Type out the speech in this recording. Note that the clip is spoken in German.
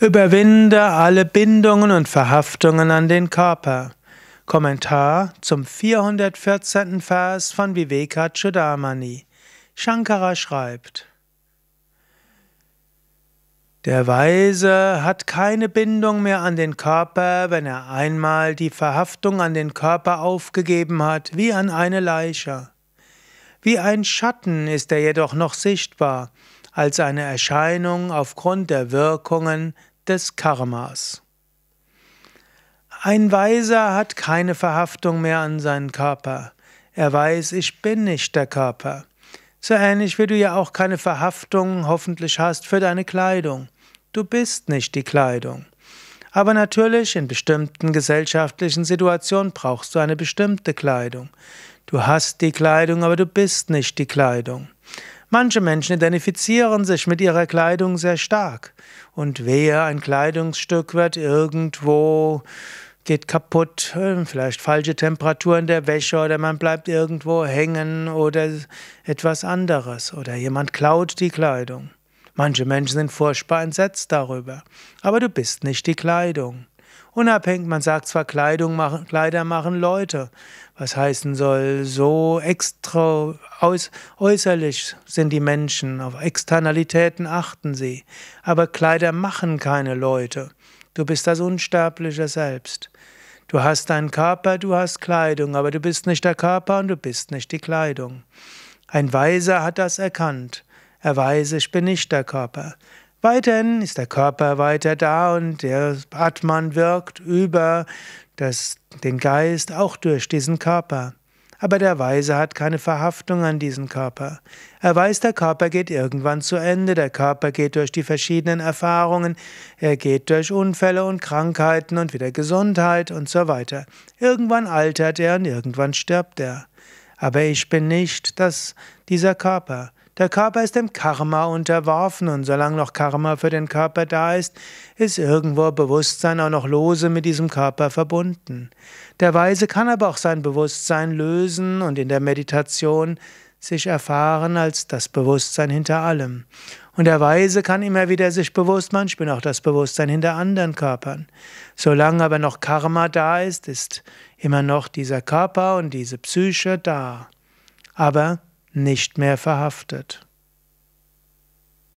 Überwinde alle Bindungen und Verhaftungen an den Körper. Kommentar zum 414. Vers von Viveka Chudamani. Shankara schreibt: Der Weise hat keine Bindung mehr an den Körper, wenn er einmal die Verhaftung an den Körper aufgegeben hat, wie an eine Leiche. Wie ein Schatten ist er jedoch noch sichtbar als eine Erscheinung aufgrund der Wirkungen des Karmas. Ein Weiser hat keine Verhaftung mehr an seinen Körper. Er weiß, ich bin nicht der Körper. So ähnlich wie du ja auch keine Verhaftung hoffentlich hast für deine Kleidung. Du bist nicht die Kleidung. Aber natürlich, in bestimmten gesellschaftlichen Situationen brauchst du eine bestimmte Kleidung. Du hast die Kleidung, aber du bist nicht die Kleidung. Manche Menschen identifizieren sich mit ihrer Kleidung sehr stark. Und wehe, ein Kleidungsstück wird irgendwo, geht kaputt, ähm, vielleicht falsche Temperaturen der Wäsche oder man bleibt irgendwo hängen oder etwas anderes oder jemand klaut die Kleidung. Manche Menschen sind furchtbar entsetzt darüber. Aber du bist nicht die Kleidung. Unabhängig, man sagt zwar Kleidung machen, Kleider machen Leute, was heißen soll, so extra aus, äußerlich sind die Menschen, auf Externalitäten achten sie, aber Kleider machen keine Leute. Du bist das unsterbliche Selbst. Du hast deinen Körper, du hast Kleidung, aber du bist nicht der Körper und du bist nicht die Kleidung. Ein Weiser hat das erkannt. Er weiß, ich bin nicht der Körper. Weiterhin ist der Körper weiter da und der Atman wirkt über das, den Geist auch durch diesen Körper. Aber der Weise hat keine Verhaftung an diesen Körper. Er weiß, der Körper geht irgendwann zu Ende, der Körper geht durch die verschiedenen Erfahrungen, er geht durch Unfälle und Krankheiten und wieder Gesundheit und so weiter. Irgendwann altert er und irgendwann stirbt er. Aber ich bin nicht das, dieser Körper. Der Körper ist dem Karma unterworfen und solange noch Karma für den Körper da ist, ist irgendwo Bewusstsein auch noch lose mit diesem Körper verbunden. Der Weise kann aber auch sein Bewusstsein lösen und in der Meditation sich erfahren als das Bewusstsein hinter allem. Und der Weise kann immer wieder sich bewusst machen, ich bin auch das Bewusstsein hinter anderen Körpern. Solange aber noch Karma da ist, ist immer noch dieser Körper und diese Psyche da. Aber nicht mehr verhaftet.